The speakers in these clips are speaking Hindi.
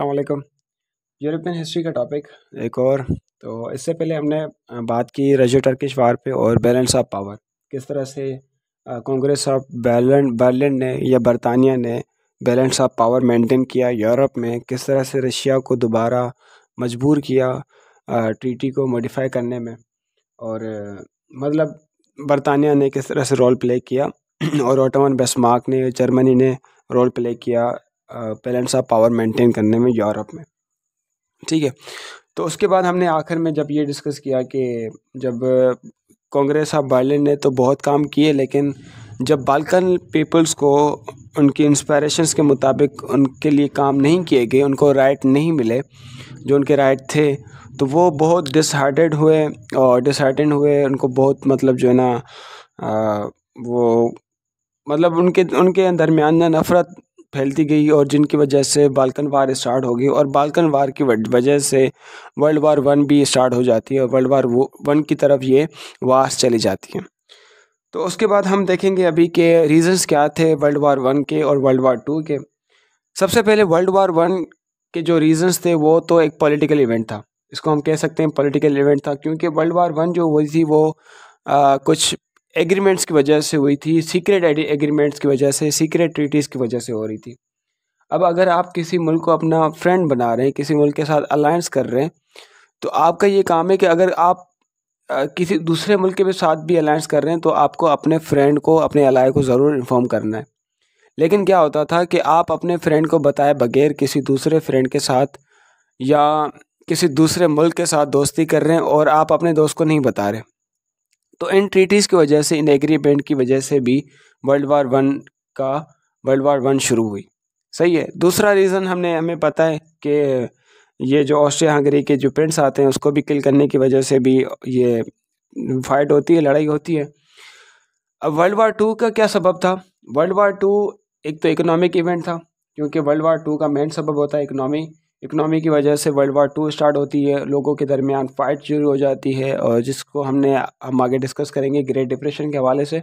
अस्सलाम यूरोपियन हिस्ट्री का टॉपिक एक और तो इससे पहले हमने बात की रजो टर्किश वार पे और बैलेंस ऑफ पावर किस तरह से कांग्रेस ऑफ बैलन बर्लिन ने या बरतानिया ने बैलेंस ऑफ पावर मेंटेन किया यूरोप में किस तरह से रशिया को दोबारा मजबूर किया ट्रीटी को मॉडिफाई करने में और मतलब बरतानिया ने किस तरह से रोल प्ले किया और ऑटोमन बेस्मार्क ने जर्मनी ने रोल प्ले किया बैलेंस ऑफ पावर मेंटेन करने में यूरोप में ठीक है तो उसके बाद हमने आखिर में जब ये डिस्कस किया कि जब कांग्रेस ऑफ बर्लिन ने तो बहुत काम किए लेकिन जब बालकन पीपल्स को उनकी इंस्पायरेशंस के मुताबिक उनके लिए काम नहीं किए गए उनको राइट नहीं मिले जो उनके राइट थे तो वो बहुत डिसहार्टेड हुए और डिसहार्टेड हुए उनको बहुत मतलब जो है ना वो मतलब उनके उनके दरमियान ना नफ़रत फैलती गई और जिनकी वजह से बालकन वार स्टार्ट हो गई और बालकन वार की वजह से वर्ल्ड वार वन भी स्टार्ट हो जाती है और वर्ल्ड वार वो वन की तरफ ये वार चली जाती है तो उसके बाद हम देखेंगे अभी के रीज़न्स क्या थे वर्ल्ड वार वन के और वर्ल्ड वार टू के सबसे पहले वर्ल्ड वार वन के जो रीज़न्स थे वो तो एक पॉलिटिकल इवेंट था इसको हम कह सकते हैं पॉलिटिकल इवेंट था क्योंकि वर्ल्ड वार वन जो हुई थी वो आ, कुछ एग्रीमेंट्स की वजह से हुई थी सीक्रेट एग्रीमेंट्स की वजह से सीक्रेट ट्रीटीज़ की वजह से हो रही थी अब अगर आप किसी मुल्क को अपना फ्रेंड बना रहे हैं किसी मुल्क के साथ अलायंस कर रहे हैं तो आपका ये काम है कि अगर आप किसी दूसरे मुल्क के साथ भी अलायंस कर रहे हैं तो आपको अपने फ्रेंड को अपने अलाय को ज़रूर इन्फॉर्म करना है लेकिन क्या होता था कि आप अपने फ्रेंड को बताए बगैर किसी दूसरे फ्रेंड के साथ या किसी दूसरे मुल्क के साथ दोस्ती कर रहे हैं और आप अपने दोस्त को नहीं बता रहे तो इन ट्रीटीज़ की वजह से इन एग्रीमेंट की वजह से भी वर्ल्ड वार वन का वर्ल्ड वार वन शुरू हुई सही है दूसरा रीज़न हमने हमें पता है कि ये जो ऑस्ट्रिया हंगरी के जो प्रिंट्स आते हैं उसको भी किल करने की वजह से भी ये फाइट होती है लड़ाई होती है अब वर्ल्ड वार टू का क्या सबब था वर्ल्ड वार टू एक तो इकोनॉमिक इवेंट था क्योंकि वर्ल्ड वार टू का मेन सबब होता है इकोनॉमी इकनॉमी की वजह से वर्ल्ड वार टू स्टार्ट होती है लोगों के दरमियान फाइट शुरू हो जाती है और जिसको हमने हम आगे डिस्कस करेंगे ग्रेट डिप्रेशन के हवाले से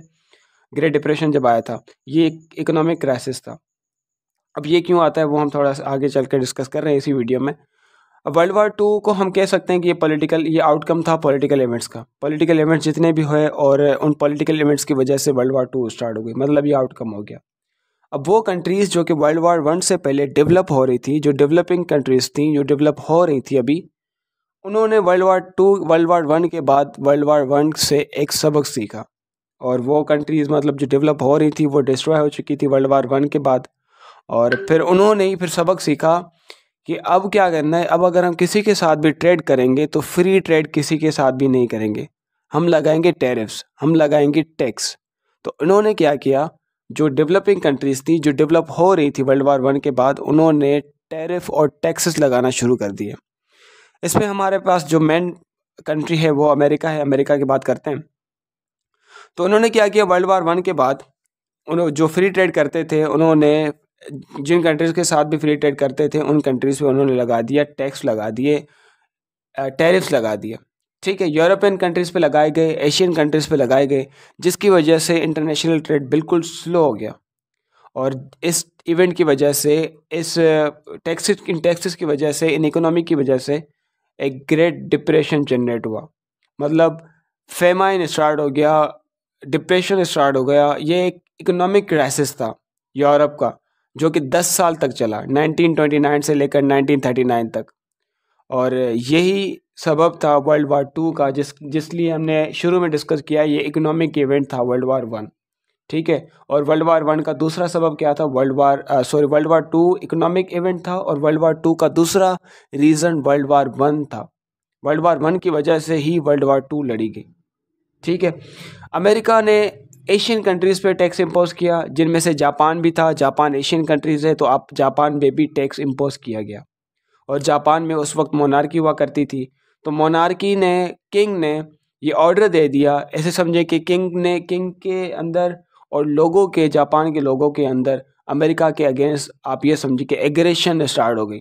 ग्रेट डिप्रेशन जब आया था ये एक इकोनॉमिक क्राइसिस था अब ये क्यों आता है वो हम थोड़ा सा आगे चल कर डिस्कस कर रहे हैं इसी वीडियो में अब वर्ल्ड वार टू को हम कह सकते हैं कि ये पॉलिटिकल ये आउटकम था पॉलिटिकल इवेंट्स का पॉलिटिकल इवेंट्स जितने भी हुए और उन पॉलिटिकल इवेंट्स की वजह से वर्ल्ड वार टू स्टार्ट हो गई मतलब ये आउटकम हो गया अब वो कंट्रीज़ जो कि वर्ल्ड वार वन से पहले डेवलप हो रही थी जो डेवलपिंग कंट्रीज़ थी जो डेवलप हो रही थी अभी उन्होंने world war two world war one के बाद वर्ल्ड वार वन से एक सबक सीखा और वो कंट्रीज़ मतलब जो डेवलप हो रही थी वो डिस्ट्रॉय हो चुकी थी वर्ल्ड वार वन के बाद और फिर उन्होंने ही फिर सबक सीखा कि अब क्या करना है अब अगर हम किसी के साथ भी ट्रेड करेंगे तो फ्री ट्रेड किसी के साथ भी नहीं करेंगे हम लगाएंगे टेरिफ्स हम लगाएंगे टैक्स तो उन्होंने क्या किया जो डेवलपिंग कंट्रीज़ थी जो डेवलप हो रही थी वर्ल्ड वार वन के बाद उन्होंने टैरिफ और टैक्सेस लगाना शुरू कर दिए इसमें हमारे पास जो मेन कंट्री है वो अमेरिका है अमेरिका की बात करते हैं तो उन्होंने क्या किया वर्ल्ड वार वन के बाद उन्होंने जो फ्री ट्रेड करते थे उन्होंने जिन कंट्रीज़ के साथ भी फ्री ट्रेड करते थे उन कंट्रीज़ पे उन्होंने लगा दिया टैक्स लगा दिए टैरिफ्स लगा दिए ठीक है यूरोपियन कंट्रीज़ पे लगाए गए एशियन कंट्रीज़ पे लगाए गए जिसकी वजह से इंटरनेशनल ट्रेड बिल्कुल स्लो हो गया और इस इवेंट की वजह से इस टैक्स uh, इन टैक्सेस की वजह से इन इकोनॉमी की वजह से एक ग्रेट डिप्रेशन जनरेट हुआ मतलब फेमाइन स्टार्ट हो गया डिप्रेशन स्टार्ट हो गया ये एक इकोनॉमिक क्राइसिस था यूरोप का जो कि 10 साल तक चला 1929 से लेकर 1939 तक और यही सबब था वर्ल्ड वार टू का जिस जिसलिए हमने शुरू में डिस्कस किया ये इकोनॉमिक इवेंट था वर्ल्ड वार वन ठीक है और वर्ल्ड वार वन का दूसरा सबब क्या था world war sorry world war two economic event था और वर्ल्ड वार टू का दूसरा रीज़न वर्ल्ड वार वन था वर्ल्ड वार वन की वजह से ही वर्ल्ड वार टू लड़ी गई ठीक है अमेरिका ने एशियन कंट्रीज़ पे टैक्स इम्पोज किया जिनमें से जापान भी था जापान एशियन कंट्रीज़ है तो आप जापान पे भी टैक्स इम्पोज किया गया और जापान में उस वक्त मोनार्की हुआ करती थी तो मोनार्की ने किंग ने ये ऑर्डर दे दिया ऐसे समझे कि किंग ने किंग के अंदर और लोगों के जापान के लोगों के अंदर अमेरिका के अगेंस्ट आप ये समझिए कि एग्रेशन स्टार्ट हो गई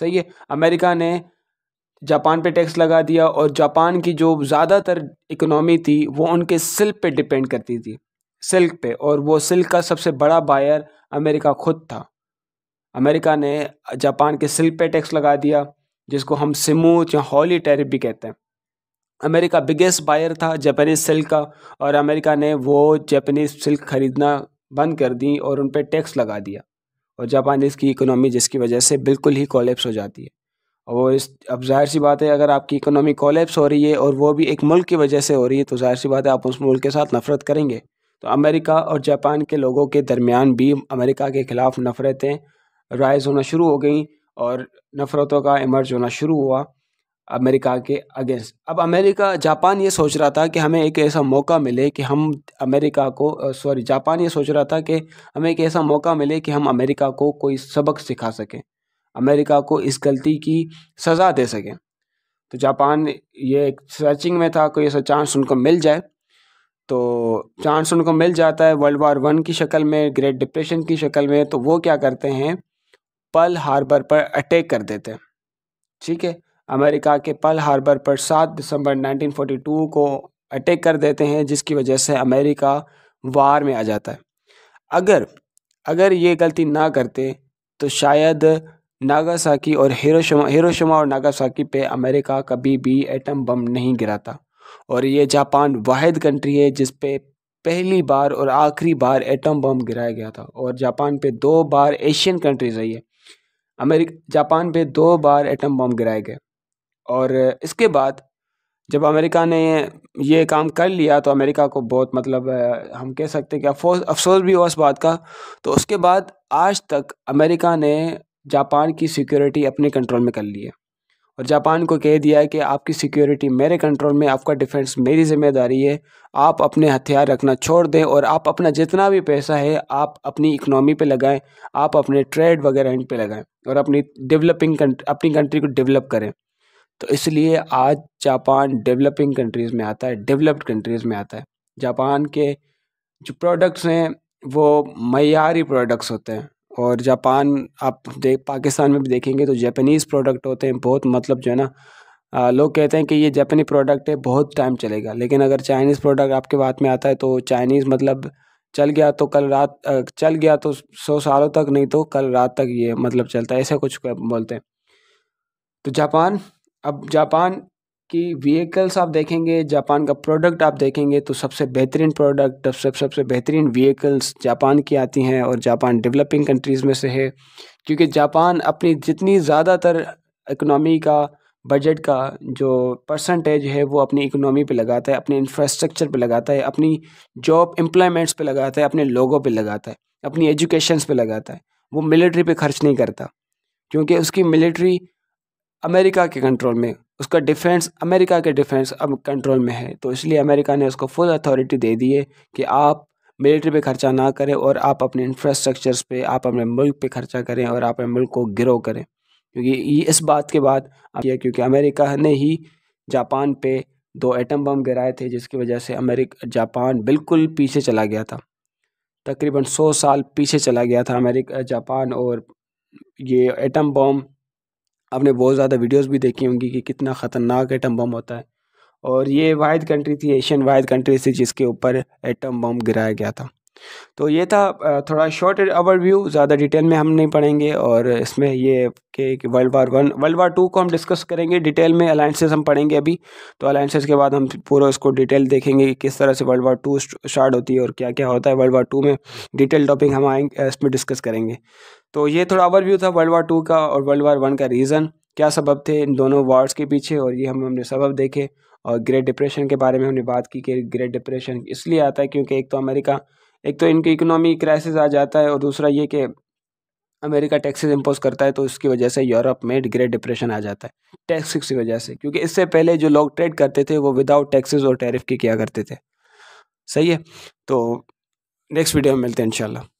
सही है अमेरिका ने जापान पे टैक्स लगा दिया और जापान की जो ज़्यादातर इकोनॉमी थी वो उनके सिल्क पे डिपेंड करती थी सिल्क पे और वो सिल्क का सबसे बड़ा बायर अमेरिका खुद था अमेरिका ने जापान के सिल्क पे टैक्स लगा दिया जिसको हम सिमूथ या हॉली टैरिफ भी कहते हैं अमेरिका बिगेस्ट बायर था जापानीज सिल्क का और अमेरिका ने वो जापानीज सिल्क खरीदना बंद कर दी और उन पर टैक्स लगा दिया और जापानीज़ की इकोनॉमी जिसकी वजह से बिल्कुल ही कोलेप्स हो जाती है और इस अब जाहिर सी बात है अगर आपकी इकोनॉमी कोलेप्स हो रही है और वो भी एक मुल्क की वजह से हो रही है तो जाहिर सी बात है आप उस मुल्क के साथ नफरत करेंगे तो अमेरिका और जापान के लोगों के दरमियान भी अमेरिका के ख़िलाफ़ नफ़रतें राइज होना शुरू हो गई और नफ़रतों का इमर्ज होना शुरू हुआ अमेरिका के अगेंस्ट अब अमेरिका जापान ये सोच रहा था कि हमें एक ऐसा मौका मिले कि हम अमेरिका को सॉरी जापान ये सोच रहा था कि हमें एक ऐसा मौका मिले कि हम अमेरिका को कोई सबक सिखा सकें अमेरिका को इस गलती की सज़ा दे सकें तो जापान ये सर्चिंग में था कोई ऐसा चांस उनको मिल जाए तो चांस उनको मिल जाता है वर्ल्ड वार वन की शक्ल में ग्रेट डिप्रेशन की शक्ल में तो वो क्या करते हैं पल हार्बर पर अटैक कर देते ठीक है अमेरिका के पल हार्बर पर 7 दिसंबर 1942 को अटैक कर देते हैं जिसकी वजह से अमेरिका वार में आ जाता है अगर अगर ये गलती ना करते तो शायद नागासाकी और हिरोशिमा हिरोशिमा और नागासाकी पे अमेरिका कभी भी एटम बम नहीं गिराता और ये जापान वाद कंट्री है जिस पे पहली बार और आखिरी बार एटम बम गिराया गया था और जापान पे दो बार एशियन कंट्रीज आई है अमेरिका जापान पे दो बार एटम बम गिराए गए और इसके बाद जब अमेरिका ने ये काम कर लिया तो अमेरिका को बहुत मतलब हम कह सकते हैं कि अफसोस अफसोस भी हुआ उस बात का तो उसके बाद आज तक अमेरिका ने जापान की सिक्योरिटी अपने कंट्रोल में कर ली है और जापान को कह दिया है कि आपकी सिक्योरिटी मेरे कंट्रोल में आपका डिफेंस मेरी जिम्मेदारी है आप अपने हथियार रखना छोड़ दें और आप अपना जितना भी पैसा है आप अपनी इकनॉमी पर लगाएँ आप अपने ट्रेड वगैरह इन पर लगाएं और अपनी डेवलपिंग कंट्री अपनी कंट्री को डेवलप करें तो इसलिए आज जापान डेवलपिंग कंट्रीज़ में आता है डेवलप्ड कंट्रीज़ में आता है जापान के जो प्रोडक्ट्स हैं वो मैारी प्रोडक्ट्स होते हैं और जापान आप देख पाकिस्तान में भी देखेंगे तो जापानीज़ प्रोडक्ट होते हैं बहुत मतलब जो है ना लोग कहते हैं कि ये जापानी प्रोडक्ट है बहुत टाइम चलेगा लेकिन अगर चाइनीज़ प्रोडक्ट आपके बात में आता है तो चाइनीज़ मतलब चल गया तो कल रात चल गया तो सौ सालों तक नहीं तो कल रात तक ये मतलब चलता है ऐसा कुछ बोलते हैं तो जापान अब जापान की व्हीकल्स आप देखेंगे जापान का प्रोडक्ट आप देखेंगे तो सबसे बेहतरीन प्रोडक्ट सब सबसे बेहतरीन व्हीकल्स जापान की आती हैं और जापान डेवलपिंग कंट्रीज़ में से है क्योंकि जापान अपनी जितनी ज़्यादातर इकनॉमी का बजट का जो परसेंटेज है वो अपनी इकोनॉमी पे लगाता है अपने इंफ्रास्ट्रक्चर पे लगाता है अपनी जॉब एम्प्लॉयमेंट्स पे लगाता है अपने लोगों पे लगाता है अपनी एजुकेशंस पे लगाता है वो मिलिट्री पे खर्च नहीं करता क्योंकि उसकी मिलिट्री अमेरिका के कंट्रोल में उसका डिफेंस अमेरिका के डिफेंस अब कंट्रोल में है तो इसलिए अमेरिका ने उसको फुल अथॉरिटी दे दी है कि आप मिलिट्री पे खर्चा ना करें और आप अपने इंफ्रास्ट्रक्चर्स पे आप अपने मुल्क पे खर्चा करें और आप अपने मुल्क को ग्रो करें क्योंकि इस बात के बाद किया क्योंकि अमेरिका ने ही जापान पे दो एटम बम गिराए थे जिसकी वजह से अमेरिका जापान बिल्कुल पीछे चला गया था तकरीबन सौ साल पीछे चला गया था अमेरिका जापान और ये एटम बम आपने बहुत ज़्यादा वीडियोस भी देखी होंगी कि कितना ख़तरनाक एटम बम होता है और ये वायद कंट्री थी एशियन वायद कंट्री थी जिसके ऊपर एटम बम गिराया गया था तो ये था थोड़ा शॉर्ट ओवरव्यू ज़्यादा डिटेल में हम नहीं पढ़ेंगे और इसमें ये कि world war one world war two को हम डिस्कस करेंगे डिटेल में अलायंसेज हम पढ़ेंगे अभी तो अलायंसेज के बाद हम पूरा इसको डिटेल देखेंगे कि किस तरह से वर्ल्ड वार टू स्टार्ट होती है और क्या क्या होता है वर्ल्ड वार टू में डिटेल टॉपिक हम आएंगे इसमें डिस्कस करेंगे तो ये थोड़ा ओवरव्यू था वर्ल्ड वार टू का और वर्ल्ड वार वन का रीज़न क्या सबब थे इन दोनों वार्स के पीछे और ये हम हमने सबब देखे और ग्रेट डिप्रेशन के बारे में हमने बात की कि ग्रेट डिप्रेशन इसलिए आता है क्योंकि एक तो अमेरिका एक तो इनकी इकोनॉमी क्राइसिस आ जाता है और दूसरा ये कि अमेरिका टैक्सेस इम्पोज करता है तो इसकी वजह से यूरोप में ग्रेट डिप्रेशन आ जाता है टैक्सेस की वजह से क्योंकि इससे पहले जो लोग ट्रेड करते थे वो विदाउट टैक्सेस और टैरिफ की किया करते थे सही है तो नेक्स्ट वीडियो में मिलते हैं इंशाल्लाह